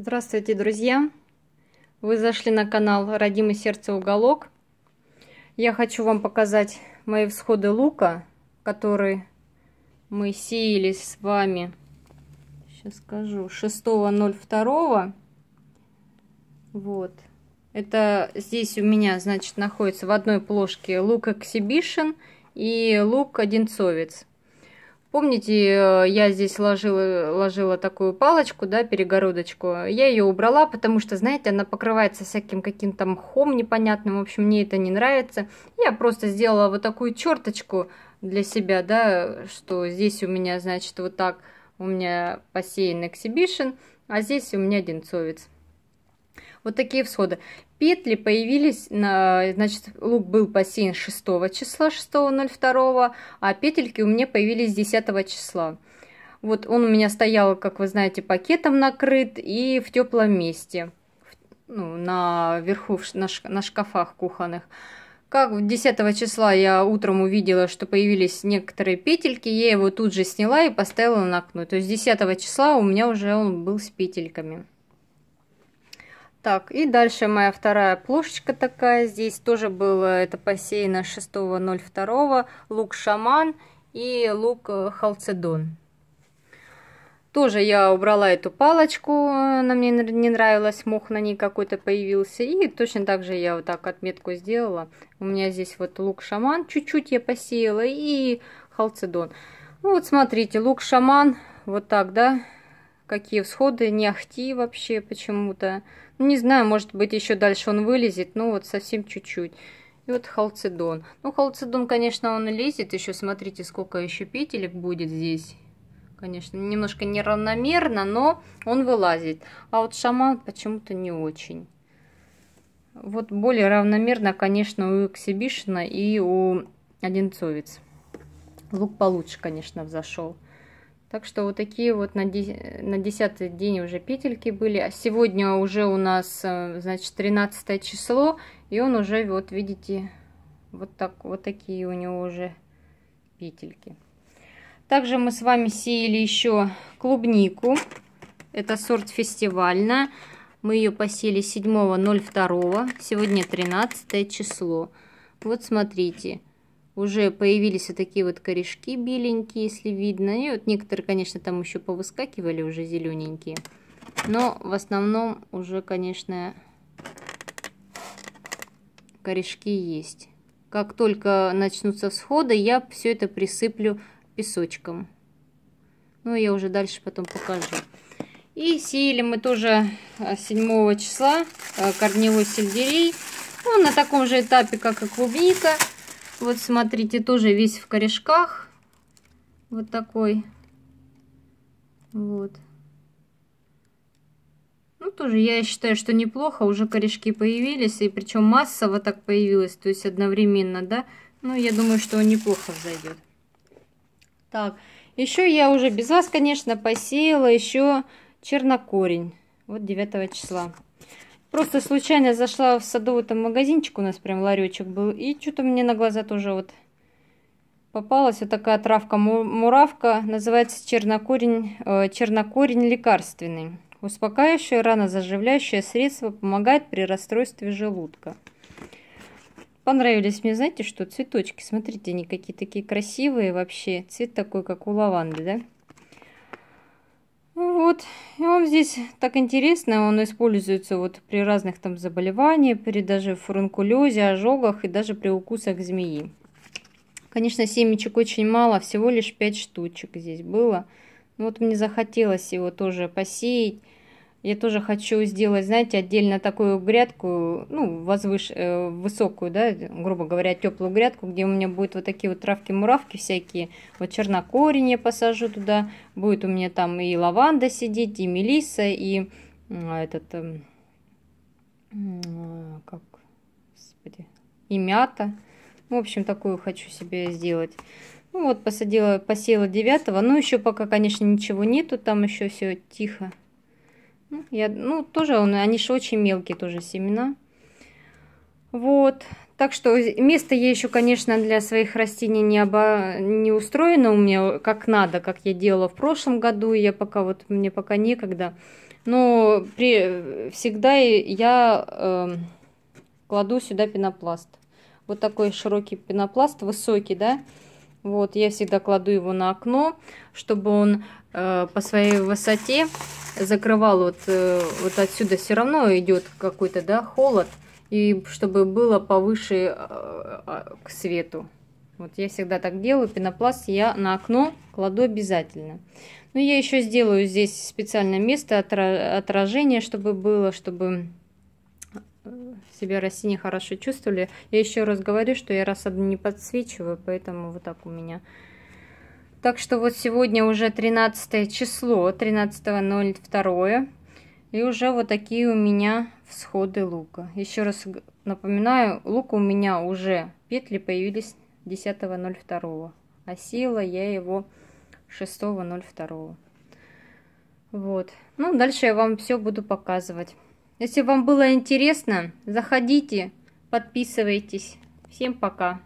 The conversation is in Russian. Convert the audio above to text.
Здравствуйте, друзья! Вы зашли на канал «Родимый сердце уголок». Я хочу вам показать мои всходы лука, которые мы сеяли с вами, сейчас скажу, 6.02. Вот. Это здесь у меня, значит, находится в одной плошке лук эксибишн и лук одинцовец. Помните, э, я здесь ложила, ложила такую палочку, да, перегородочку. Я ее убрала, потому что, знаете, она покрывается всяким каким-то мхом непонятным. В общем, мне это не нравится. Я просто сделала вот такую черточку для себя, да, что здесь у меня, значит, вот так у меня посеян эксибишн, а здесь у меня денцовец. Вот такие всходы петли появились, на, значит, лук был посеян 6 числа, 6.02, а петельки у меня появились 10 числа. Вот он у меня стоял, как вы знаете, пакетом накрыт и в теплом месте, ну, наверху, на, шка на шкафах кухонных. Как 10 числа я утром увидела, что появились некоторые петельки, я его тут же сняла и поставила на окно. То есть 10 числа у меня уже он был с петельками. Так, и дальше моя вторая плошечка такая. Здесь тоже было это посеяно 6.02. Лук шаман и лук э, халцедон. Тоже я убрала эту палочку, э, она мне не нравилась, мох на ней какой-то появился. И точно так же я вот так отметку сделала. У меня здесь вот лук-шаман, чуть-чуть я посеяла, и халцедон. Ну вот смотрите, лук-шаман, вот так, да, какие всходы, не ахти вообще почему-то. Ну, не знаю, может быть, еще дальше он вылезет, но вот совсем чуть-чуть. И вот халцедон. Ну, халцедон, конечно, он лезет еще. Смотрите, сколько еще петелек будет здесь. Конечно, немножко неравномерно, но он вылазит. А вот шаман почему-то не очень. Вот более равномерно, конечно, у Эксибишина и у Одинцовец. Лук получше, конечно, взошел. Так что вот такие вот на, десятый день уже петельки были. А сегодня уже у нас, э, значит, 13 число. И он уже, вот видите, вот, так, вот такие у него уже петельки. Также мы с вами сеяли еще клубнику. Это сорт фестивальная. Мы ее посели 7.02. Сегодня 13 число. Вот смотрите уже появились вот такие вот корешки беленькие, если видно. И вот некоторые, конечно, там еще повыскакивали уже зелененькие. Но в основном уже, конечно, корешки есть. Как только начнутся сходы, я все это присыплю песочком. Ну, я уже дальше потом покажу. И сеяли мы тоже 7 а, числа а, корневой сельдерей. Он ну, на таком же этапе, как и клубника. Вот смотрите, тоже весь в корешках. Вот такой. Вот. Ну, тоже я считаю, что неплохо. Уже корешки появились. И причем массово так появилось. То есть одновременно, да. Ну, я думаю, что он неплохо зайдет. Так. Еще я уже без вас, конечно, посеяла еще чернокорень. Вот 9 числа. Просто случайно зашла в садовый там магазинчик, у нас прям ларечек был, и что-то мне на глаза тоже вот попалась вот такая травка-муравка, называется чернокорень, э, чернокорень лекарственный. Успокаивающее, ранозаживляющее средство помогает при расстройстве желудка. Понравились мне, знаете, что цветочки, смотрите, они какие такие красивые вообще, цвет такой, как у лаванды, да? Вот, и он здесь так интересно, он используется вот при разных там заболеваниях, при даже фурункулезе, ожогах и даже при укусах змеи. Конечно, семечек очень мало, всего лишь 5 штучек здесь было. Вот мне захотелось его тоже посеять. Я тоже хочу сделать, знаете, отдельно такую грядку, ну, возвыш, э, высокую, да, грубо говоря, теплую грядку, где у меня будут вот такие вот травки-муравки всякие. Вот чернокорень я посажу туда. Будет у меня там и лаванда сидеть, и мелиса, и а, этот, эм, а, как, господи, и мята. В общем, такую хочу себе сделать. Ну вот, посадила, посеяла девятого. Ну, еще пока, конечно, ничего нету, там еще все тихо. Я, ну, тоже он, они же очень мелкие тоже семена. Вот. Так что место я еще, конечно, для своих растений не, оба... не устроено у меня как надо, как я делала в прошлом году. Я пока вот, мне пока некогда. Но при... всегда я э, кладу сюда пенопласт. Вот такой широкий пенопласт, высокий, да. Вот, я всегда кладу его на окно, чтобы он э, по своей высоте закрывал вот, э, вот отсюда все равно идет какой-то, да, холод. И чтобы было повыше э, а, к свету. Вот я всегда так делаю, пенопласт я на окно кладу обязательно. Ну, я еще сделаю здесь специальное место отражения, чтобы было, чтобы себя растения хорошо чувствовали. Я еще раз говорю, что я раз не подсвечиваю, поэтому вот так у меня. Так что вот сегодня уже 13 число, 13.02. И уже вот такие у меня всходы лука. Еще раз напоминаю, лук у меня уже петли появились 10.02. А сила я его 6.02. Вот. Ну, дальше я вам все буду показывать. Если вам было интересно, заходите, подписывайтесь. Всем пока.